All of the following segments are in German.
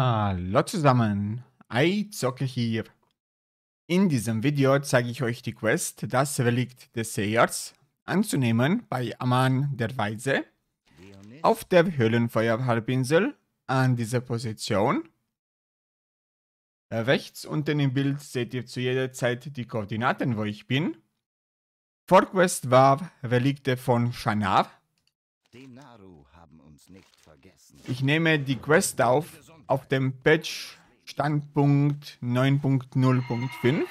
Hallo zusammen, iZocke hier. In diesem Video zeige ich euch die Quest, das Relikt des Seers anzunehmen bei Aman der Weise auf der Höhlenfeuerhalbinsel an dieser Position. Rechts unten im Bild seht ihr zu jeder Zeit die Koordinaten, wo ich bin. Vorquest war Relikte von Shanar. Ich nehme die Quest auf auf dem Patch Standpunkt 9.0.5.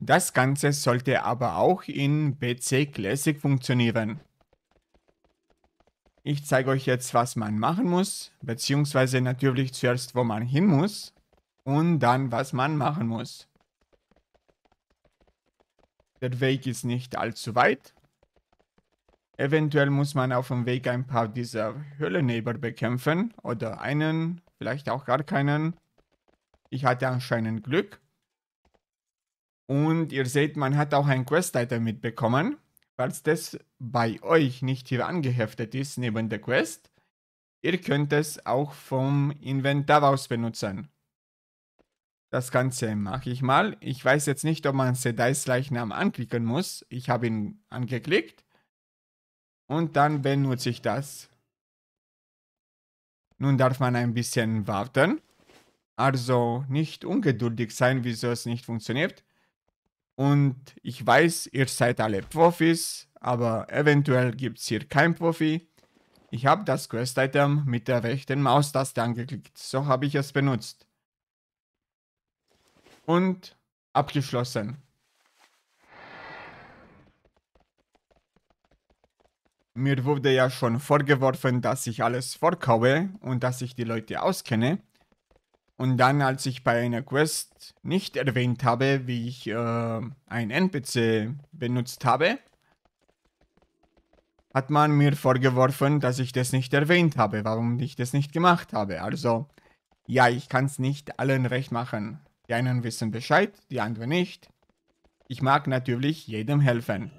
Das Ganze sollte aber auch in PC Classic funktionieren. Ich zeige euch jetzt, was man machen muss, beziehungsweise natürlich zuerst, wo man hin muss und dann, was man machen muss. Der Weg ist nicht allzu weit, Eventuell muss man auf dem Weg ein paar dieser Höhlenneber bekämpfen oder einen, vielleicht auch gar keinen. Ich hatte anscheinend Glück. Und ihr seht, man hat auch ein Quest-Item mitbekommen. Falls das bei euch nicht hier angeheftet ist, neben der Quest, ihr könnt es auch vom Inventar aus benutzen. Das Ganze mache ich mal. Ich weiß jetzt nicht, ob man Sedais Leichnam anklicken muss. Ich habe ihn angeklickt. Und dann benutze ich das. Nun darf man ein bisschen warten. Also nicht ungeduldig sein, wieso es nicht funktioniert. Und ich weiß, ihr seid alle Profis, aber eventuell gibt es hier kein Profi. Ich habe das Quest-Item mit der rechten Maustaste angeklickt. So habe ich es benutzt. Und abgeschlossen. Mir wurde ja schon vorgeworfen, dass ich alles vorkaue und dass ich die Leute auskenne. Und dann, als ich bei einer Quest nicht erwähnt habe, wie ich äh, einen NPC benutzt habe, hat man mir vorgeworfen, dass ich das nicht erwähnt habe, warum ich das nicht gemacht habe. Also, ja, ich kann es nicht allen recht machen. Die einen wissen Bescheid, die anderen nicht. Ich mag natürlich jedem helfen.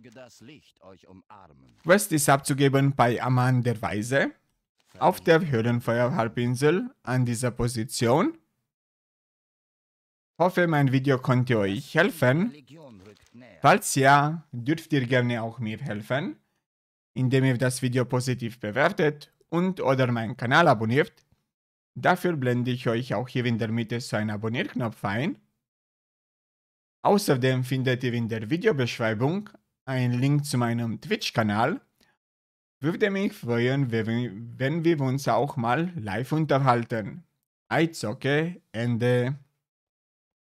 Möge das Licht euch umarmen. Quest ist abzugeben bei Aman der Weise auf der Höhlenfeuerhalbinsel an dieser Position. Hoffe, mein Video konnte euch helfen. Falls ja, dürft ihr gerne auch mir helfen, indem ihr das Video positiv bewertet und oder meinen Kanal abonniert. Dafür blende ich euch auch hier in der Mitte so einen Abonnierknopf ein. Außerdem findet ihr in der Videobeschreibung einen Link zu meinem Twitch-Kanal. Würde mich freuen, wenn wir uns auch mal live unterhalten. Eizocke, Ende.